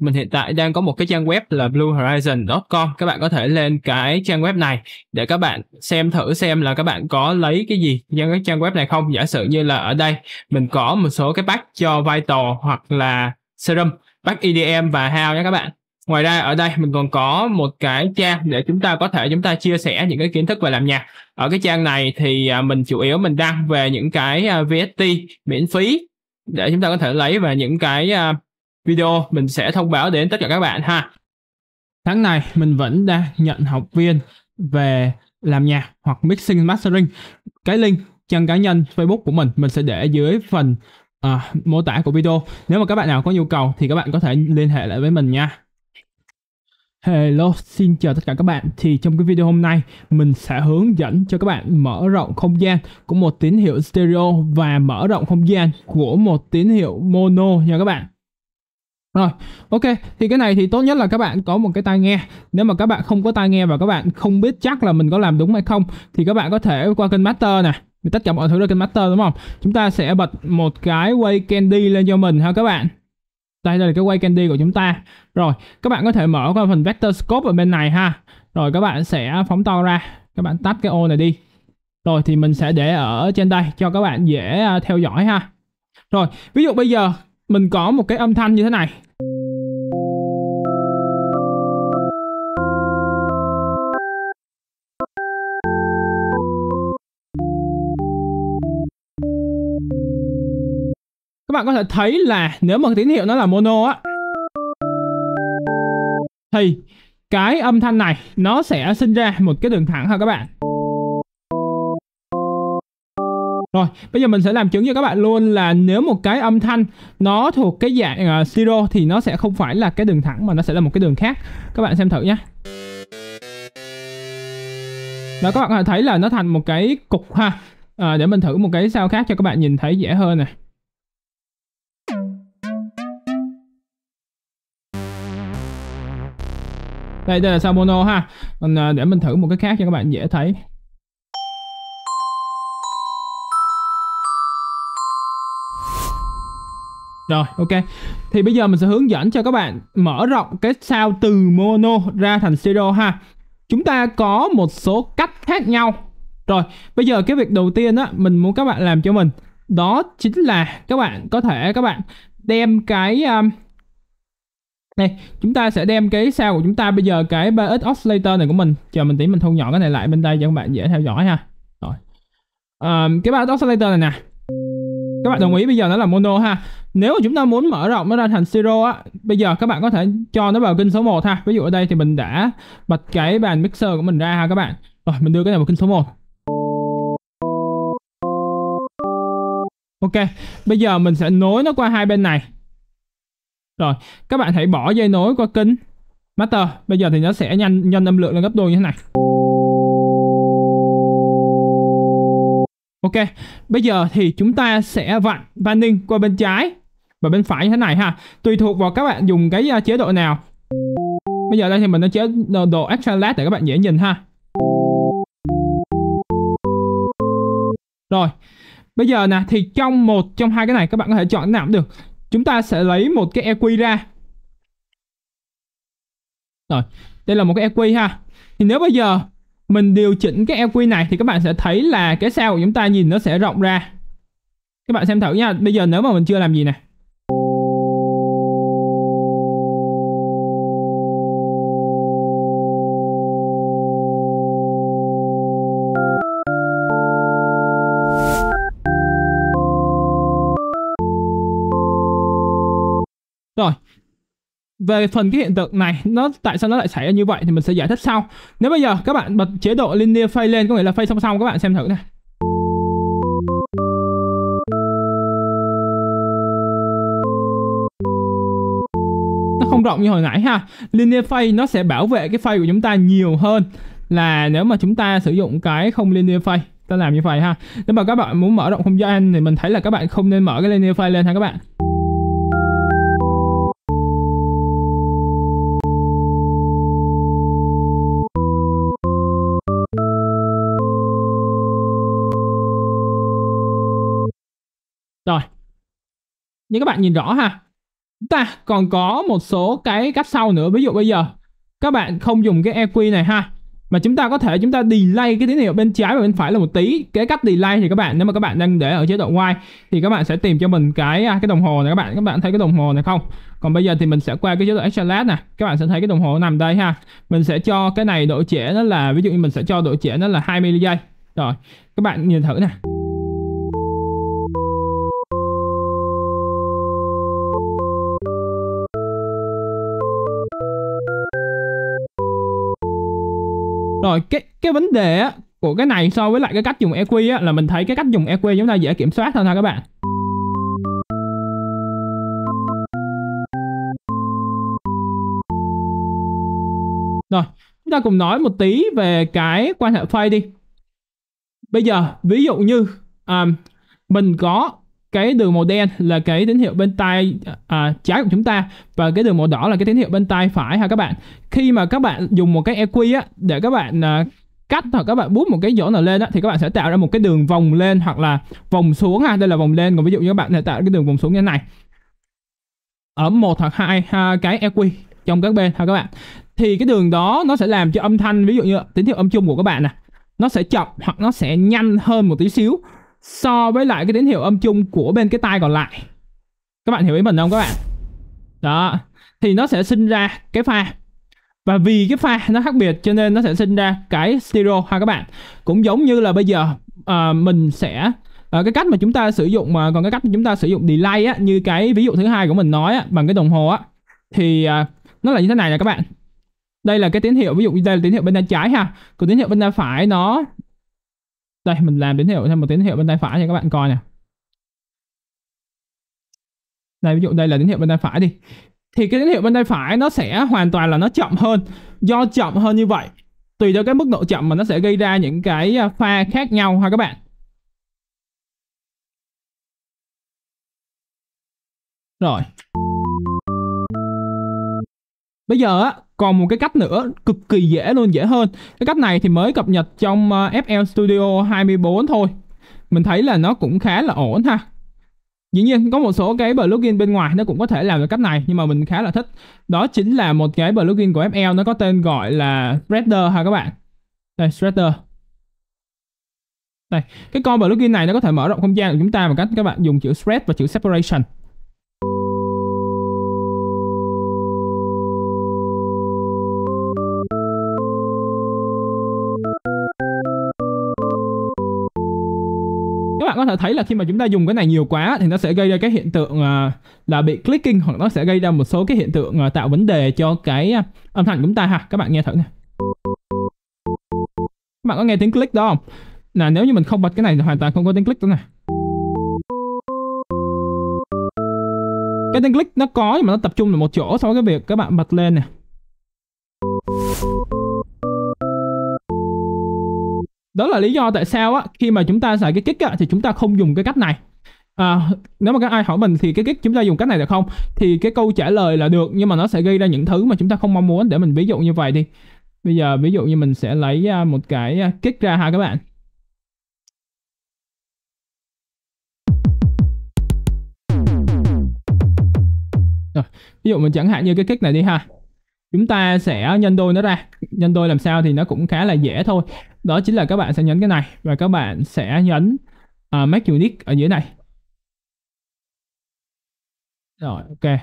mình hiện tại đang có một cái trang web là bluehorizon.com các bạn có thể lên cái trang web này để các bạn xem thử xem là các bạn có lấy cái gì trên cái trang web này không giả sử như là ở đây mình có một số cái pack cho vital hoặc là serum pack EDM và hao nha các bạn ngoài ra ở đây mình còn có một cái trang để chúng ta có thể chúng ta chia sẻ những cái kiến thức về làm nhạc ở cái trang này thì à, mình chủ yếu mình đăng về những cái à, VST miễn phí để chúng ta có thể lấy về những cái à, video mình sẽ thông báo đến tất cả các bạn ha. Tháng này mình vẫn đang nhận học viên về làm nhạc hoặc mixing mastering. Cái link trang cá nhân Facebook của mình mình sẽ để dưới phần uh, mô tả của video. Nếu mà các bạn nào có nhu cầu thì các bạn có thể liên hệ lại với mình nha. Hello, xin chào tất cả các bạn. Thì trong cái video hôm nay, mình sẽ hướng dẫn cho các bạn mở rộng không gian của một tín hiệu stereo và mở rộng không gian của một tín hiệu mono nha các bạn. Rồi, ok, thì cái này thì tốt nhất là các bạn có một cái tai nghe. Nếu mà các bạn không có tai nghe và các bạn không biết chắc là mình có làm đúng hay không thì các bạn có thể qua kênh master nè. Tất cả mọi thứ là kênh master đúng không? Chúng ta sẽ bật một cái Way Candy lên cho mình ha các bạn. Đây, đây là cái Way Candy của chúng ta. Rồi, các bạn có thể mở qua phần Vector Scope ở bên này ha. Rồi các bạn sẽ phóng to ra. Các bạn tắt cái ô này đi. Rồi thì mình sẽ để ở trên đây cho các bạn dễ à, theo dõi ha. Rồi, ví dụ bây giờ mình có một cái âm thanh như thế này các bạn có thể thấy là nếu mà tín hiệu nó là mono á thì cái âm thanh này nó sẽ sinh ra một cái đường thẳng ha các bạn. Rồi, bây giờ mình sẽ làm chứng cho các bạn luôn là nếu một cái âm thanh nó thuộc cái dạng uh, à, siro thì nó sẽ không phải là cái đường thẳng mà nó sẽ là một cái đường khác. Các bạn xem thử nhé. Đó các bạn thấy là nó thành một cái cục ha. À, để mình thử một cái sao khác cho các bạn nhìn thấy dễ hơn nè. Đây, đây là sao mono ha. Còn à, để mình thử một cái khác cho các bạn dễ thấy. Rồi, ok. Thì bây giờ mình sẽ hướng dẫn cho các bạn mở rộng cái sao từ mono ra thành stereo ha. Chúng ta có một số cách khác nhau. Rồi, bây giờ cái việc đầu tiên á mình muốn các bạn làm cho mình đó chính là các bạn có thể các bạn đem cái um, này, chúng ta sẽ đem cái sao của chúng ta bây giờ cái 3x oscillator này của mình. Chờ mình tí mình thu nhỏ cái này lại bên đây cho các bạn dễ theo dõi ha. Rồi. Um, cái 3x oscillator này nè các bạn đồng ý bây giờ nó là mono ha nếu mà chúng ta muốn mở rộng nó ra thành siro á bây giờ các bạn có thể cho nó vào kênh số 1 ha ví dụ ở đây thì mình đã bật cái bàn mixer của mình ra ha các bạn rồi mình đưa cái này vào kênh số 1 ok bây giờ mình sẽ nối nó qua hai bên này rồi các bạn hãy bỏ dây nối qua kênh master bây giờ thì nó sẽ nhanh nhanh âm lượng lên gấp đôi như thế này Ok, bây giờ thì chúng ta sẽ vặn panning qua bên trái và bên phải như thế này ha. Tùy thuộc vào các bạn dùng cái à, chế độ nào. Bây giờ đây thì mình đã chế độ, độ extra led để các bạn dễ nhìn ha. Rồi, bây giờ nè thì trong một trong hai cái này các bạn có thể chọn cái nào cũng được. Chúng ta sẽ lấy một cái EQ ra. Rồi, đây là một cái EQ ha. Thì nếu bây giờ mình điều chỉnh cái EQ này thì các bạn sẽ thấy là cái sao của chúng ta nhìn nó sẽ rộng ra các bạn xem thử nha bây giờ nếu mà mình chưa làm gì này. về phần cái hiện tượng này nó tại sao nó lại xảy ra như vậy thì mình sẽ giải thích sau nếu bây giờ các bạn bật chế độ linear fade lên có nghĩa là fade song song các bạn xem thử này nó không rộng như hồi nãy ha linear fade nó sẽ bảo vệ cái fade của chúng ta nhiều hơn là nếu mà chúng ta sử dụng cái không linear fade ta làm như vậy ha nếu mà các bạn muốn mở rộng không gian thì mình thấy là các bạn không nên mở cái linear file lên ha các bạn như các bạn nhìn rõ ha ta còn có một số cái cách sau nữa ví dụ bây giờ các bạn không dùng cái EQ này ha mà chúng ta có thể chúng ta delay cái tín hiệu bên trái và bên phải là một tí cái cách delay thì các bạn nếu mà các bạn đang để ở chế độ wide thì các bạn sẽ tìm cho mình cái à, cái đồng hồ này các bạn các bạn thấy cái đồng hồ này không còn bây giờ thì mình sẽ qua cái chế độ XLS nè các bạn sẽ thấy cái đồng hồ nằm đây ha mình sẽ cho cái này độ trễ nó là ví dụ như mình sẽ cho độ trễ nó là 20 giây rồi các bạn nhìn thử nè Rồi cái cái vấn đề á của cái này so với lại cái cách dùng EQ á là mình thấy cái cách dùng EQ chúng ta dễ kiểm soát hơn ha các bạn. Rồi, chúng ta cùng nói một tí về cái quan hệ phay đi. Bây giờ ví dụ như um, mình có cái đường màu đen là cái tín hiệu bên tay à, trái của chúng ta và cái đường màu đỏ là cái tín hiệu bên tay phải ha các bạn khi mà các bạn dùng một cái EQ á để các bạn à, cắt hoặc các bạn bút một cái chỗ nào lên á thì các bạn sẽ tạo ra một cái đường vòng lên hoặc là vòng xuống ha đây là vòng lên còn ví dụ như các bạn sẽ tạo cái đường vòng xuống như thế này ở một hoặc hai ha, à, cái EQ trong các bên ha các bạn thì cái đường đó nó sẽ làm cho âm thanh ví dụ như tín hiệu âm chung của các bạn nè nó sẽ chậm hoặc nó sẽ nhanh hơn một tí xíu so với lại cái tín hiệu âm chung của bên cái tai còn lại các bạn hiểu ý mình không các bạn đó thì nó sẽ sinh ra cái pha và vì cái pha nó khác biệt cho nên nó sẽ sinh ra cái stereo ha các bạn cũng giống như là bây giờ uh, mình sẽ uh, cái cách mà chúng ta sử dụng mà uh, còn cái cách mà chúng ta sử dụng delay á như cái ví dụ thứ hai của mình nói á, bằng cái đồng hồ á thì uh, nó là như thế này nè các bạn đây là cái tín hiệu ví dụ như đây là tín hiệu bên tay trái ha còn tín hiệu bên tay phải nó đây mình làm tín hiệu thêm một tín hiệu bên tay phải cho các bạn coi nè đây ví dụ đây là tín hiệu bên tay phải đi thì cái tín hiệu bên tay phải nó sẽ hoàn toàn là nó chậm hơn do chậm hơn như vậy tùy theo cái mức độ chậm mà nó sẽ gây ra những cái à, pha khác nhau ha các bạn rồi bây giờ á còn một cái cách nữa cực kỳ dễ luôn dễ hơn cái cách này thì mới cập nhật trong ờ, FL Studio 24 thôi mình thấy là nó cũng khá là ổn ha Dĩ nhiên có một số cái plugin bên ngoài nó cũng có thể làm được cách này nhưng mà mình khá là thích. Đó chính là một cái plugin của FL nó có tên gọi là Shredder ha các bạn. Đây Shredder. Đây, cái con plugin này nó có thể mở rộng không gian của chúng ta bằng cách các bạn dùng chữ spread và chữ Separation. bạn có thể thấy là khi mà chúng ta dùng cái này nhiều quá thì nó sẽ gây ra cái hiện tượng à, là bị clicking hoặc nó sẽ gây ra một số cái hiện tượng à, tạo vấn đề cho cái à, âm thanh của chúng ta ha. Các bạn nghe thử nè. Các bạn có nghe tiếng click đó không? Là nếu như mình không bật cái này thì hoàn toàn không có tiếng click đó nè. Cái tiếng click nó có nhưng mà nó tập trung vào một chỗ sau cái việc các bạn bật lên nè. đó là lý do tại sao á khi mà chúng ta xài cái kick á, thì chúng ta không dùng cái cách này à, nếu mà các ai hỏi mình thì cái kick chúng ta dùng cách này được không thì cái câu trả lời là được nhưng mà nó sẽ gây ra những thứ mà chúng ta không mong muốn để mình ví dụ như vậy đi bây giờ ví dụ như mình sẽ lấy à, một cái à, kick ra ha các bạn rồi ví dụ mình chẳng hạn như cái kick này đi ha chúng ta sẽ nhân đôi nó ra nhân đôi làm sao thì nó cũng khá là dễ thôi đó chính là các bạn sẽ nhấn cái này và các bạn sẽ nhấn uh, make unique ở dưới này rồi ok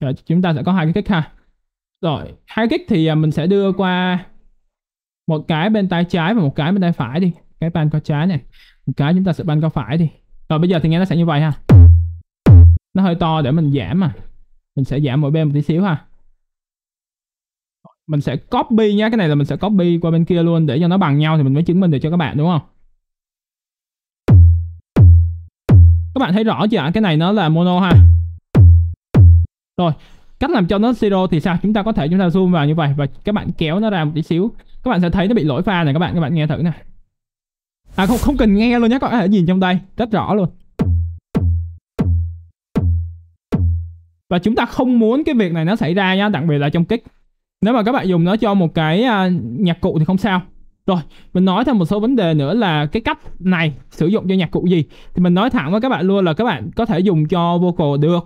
rồi, chúng ta sẽ có hai cái kích ha rồi hai kích thì à, mình sẽ đưa qua một cái bên tay trái và một cái bên tay phải đi cái ban qua trái này một cái chúng ta sẽ ban qua phải đi rồi bây giờ thì nghe nó sẽ như vậy ha nó hơi to để mình giảm mà mình sẽ giảm mỗi bên một tí xíu ha mình sẽ copy nhé cái này là mình sẽ copy qua bên kia luôn để cho nó bằng nhau thì mình mới chứng minh được cho các bạn đúng không các bạn thấy rõ chưa cái này nó là mono ha rồi cách làm cho nó zero thì sao chúng ta có thể chúng ta zoom vào như vậy và các bạn kéo nó ra một tí xíu các bạn sẽ thấy nó bị lỗi pha này các bạn các bạn nghe thử nè à không không cần nghe luôn nhé các bạn hãy nhìn trong đây rất rõ luôn và chúng ta không muốn cái việc này nó xảy ra nhá đặc biệt là trong kích nếu mà các bạn dùng nó cho một cái à, nhạc cụ thì không sao rồi mình nói thêm một số vấn đề nữa là cái cách này sử dụng cho nhạc cụ gì thì mình nói thẳng với các bạn luôn là các bạn có thể dùng cho vocal được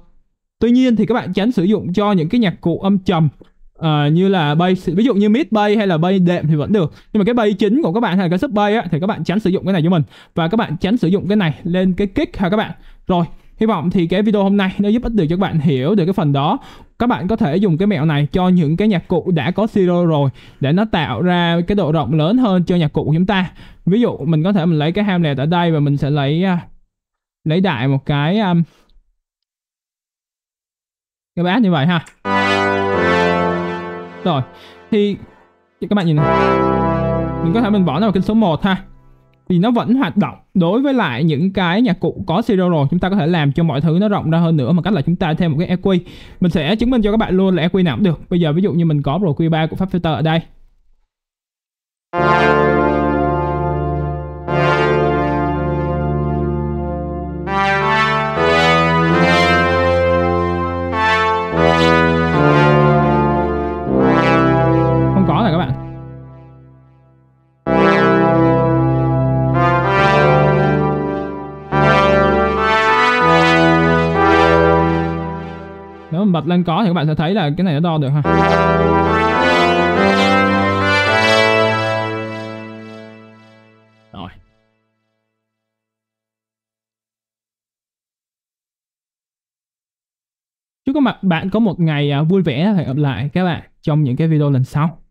tuy nhiên thì các bạn tránh sử dụng cho những cái nhạc cụ âm trầm uh, như là bass ví dụ như mid bass hay là bass đệm thì vẫn được nhưng mà cái bass chính của các bạn hay là cái sub bass á, thì các bạn tránh sử dụng cái này cho mình và các bạn tránh sử dụng cái này lên cái kick ha các bạn rồi Hy vọng thì cái video hôm nay nó giúp ích được cho các bạn hiểu được cái phần đó. Các bạn có thể dùng cái mẹo này cho những cái nhạc cụ đã có zero rồi để nó tạo ra cái độ rộng lớn hơn cho nhạc cụ của chúng ta. Ví dụ mình có thể mình lấy cái ham led ở đây và mình sẽ lấy à, lấy đại một cái um, cái bass như vậy ha. Rồi, thì các bạn nhìn này. Mình có thể mình bỏ nó vào kênh số 1 ha thì nó vẫn hoạt động đối với lại những cái nhạc cụ có serial rồi chúng ta có thể làm cho mọi thứ nó rộng ra hơn nữa bằng cách là chúng ta thêm một cái EQ mình sẽ chứng minh cho các bạn luôn là EQ nào cũng được bây giờ ví dụ như mình có EQ3 của Fab Filter ở đây nó bật lên có thì các bạn sẽ thấy là cái này nó đo được ha rồi chúc các bạn có một ngày à, vui vẻ hẹn gặp lại các bạn trong những cái video lần sau